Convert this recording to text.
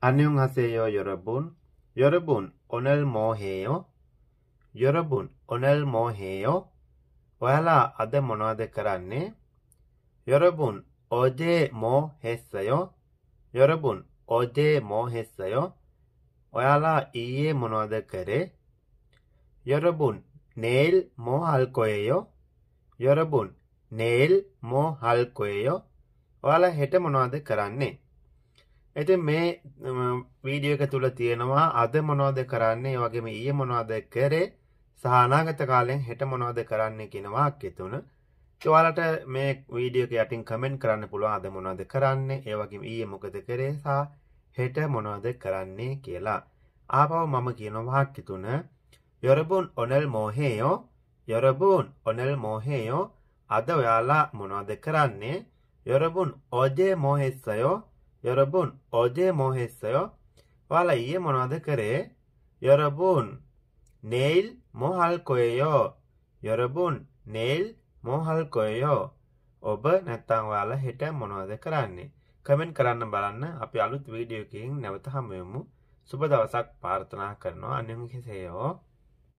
안녕하세요, 여러분. 여러분, 오늘 뭐 해요? 여러분, 오늘 뭐 해요? ඔයාලා අද මොනවද කරන්නේ? 여러분, 어제 뭐 했어요? 여러분, 어제 뭐 했어요? ඔයාලා ඊයේ මොනවද කරේ? 여러분, 내일 뭐 할 거예요? 여러분, 내일 뭐 할 거예요? ඔයාලා හෙට මොනවද කරන්නේ? ඇති මේ වීඩියෝ එක තුළ තියෙනවා අද මොනවද කරන්නේ වගේම ඊය මොනවද කරේ සහනාගත කාලෙන් හෙට මොනවද කරන්නේ කියෙනවා කෙතුන චවාලට මේ වීඩියෝක යටින් කමෙන්ට් කරන්න පුළුවන් අද මොනවද කරන්නේ ඒවගේ ඊය මොකද කරේ සහ හෙට මොනවද කරන්නේ කියලා ආපව මම කියනවා කිතුන යොරබුන් ඔනල් මෝහේයෝ යොරබුන් ඔනල් මෝහේයෝ අද ඔයාලා මොනවද කරන්නේ යොරබුන් ඔජේ මෝහෙස්සයෝ 여러분, 어제 뭐 했어요? 왈라이에 뭐나드 그래? 여러분, 내일 뭐할 거예요? 여러분, 내일 뭐할 거예요? ඔබ නැත්තං ඔයාල හෙට මොනවද කරන්නේ. කමෙන්ට් කරන්න බලන්න අපි අලුත් වීඩියෝකින් නැවත හමුයමු සුබ දවසක් පාර්ථනා කරනවා අනිමිහිසයෝ